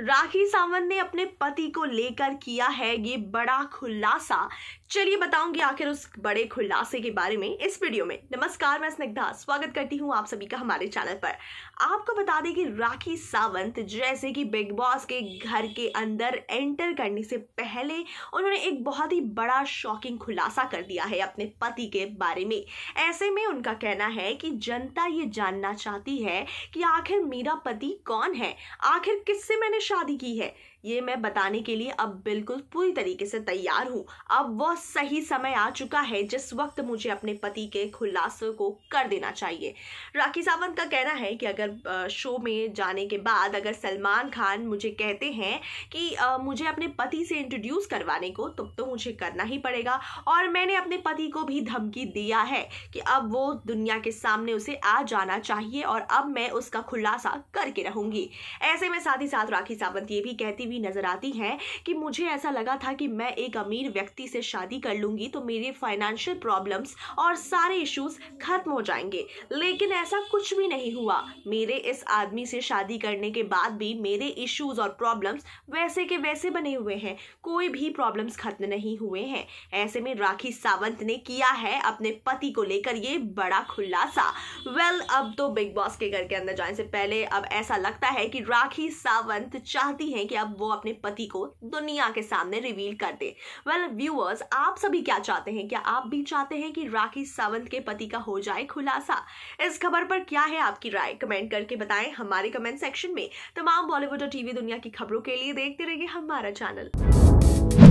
राखी सावंत ने अपने पति को लेकर किया है ये बड़ा खुलासा चलिए बताऊंगी आखिर उस बड़े खुलासे के बारे में इस वीडियो में नमस्कार मैं स्निग्धा स्वागत करती हूँ आप सभी का हमारे चैनल पर आपको बता दें कि राखी सावंत जैसे कि बिग बॉस के घर के अंदर एंटर करने से पहले उन्होंने एक बहुत ही बड़ा शॉकिंग खुलासा कर दिया है अपने पति के बारे में ऐसे में उनका कहना है कि जनता ये जानना चाहती है कि आखिर मेरा पति कौन है आखिर किससे मैंने शादी की है ये मैं बताने के लिए अब बिल्कुल पूरी तरीके से तैयार हूँ अब वो बहुत सही समय आ चुका है जिस वक्त मुझे अपने पति के खुलासे को कर देना चाहिए राखी सावंत का कहना है कि अगर शो में जाने के बाद अगर सलमान खान मुझे कहते हैं कि मुझे अपने पति से इंट्रोड्यूस करवाने को तब तो, तो मुझे करना ही पड़ेगा और मैंने अपने पति को भी धमकी दिया है कि अब वो दुनिया के सामने उसे आ जाना चाहिए और अब मैं उसका खुलासा करके रहूंगी ऐसे में साथ ही साथ राखी सावंत ये भी कहती हुई नजर आती हैं कि मुझे ऐसा लगा था कि मैं एक अमीर व्यक्ति से शादी शादी कर लूंगी तो मेरे फाइनेंशियल प्रॉब्लम्स और सारे इश्यूज खत्म हो जाएंगे लेकिन ऐसा कुछ भी नहीं हुआ मेरे इस आदमी से शादी करने के बाद भी मेरे इश्यूज और प्रॉब्लम्स वैसे के वैसे बने हुए हैं कोई भी प्रॉब्लम्स खत्म नहीं हुए हैं ऐसे में राखी सावंत ने किया है अपने पति को लेकर ये बड़ा खुलासा वेल well, अब तो बिग बॉस के घर के अंदर जाने से पहले अब ऐसा लगता है कि राखी सावंत चाहती हैं कि अब वो अपने पति को दुनिया के सामने रिवील कर दे वेल well, व्यूअर्स आप सभी क्या चाहते हैं क्या आप भी चाहते हैं कि राखी सावंत के पति का हो जाए खुलासा इस खबर पर क्या है आपकी राय कमेंट करके बताएं हमारे कमेंट सेक्शन में तमाम बॉलीवुड और टीवी दुनिया की खबरों के लिए देखते रहिए हमारा चैनल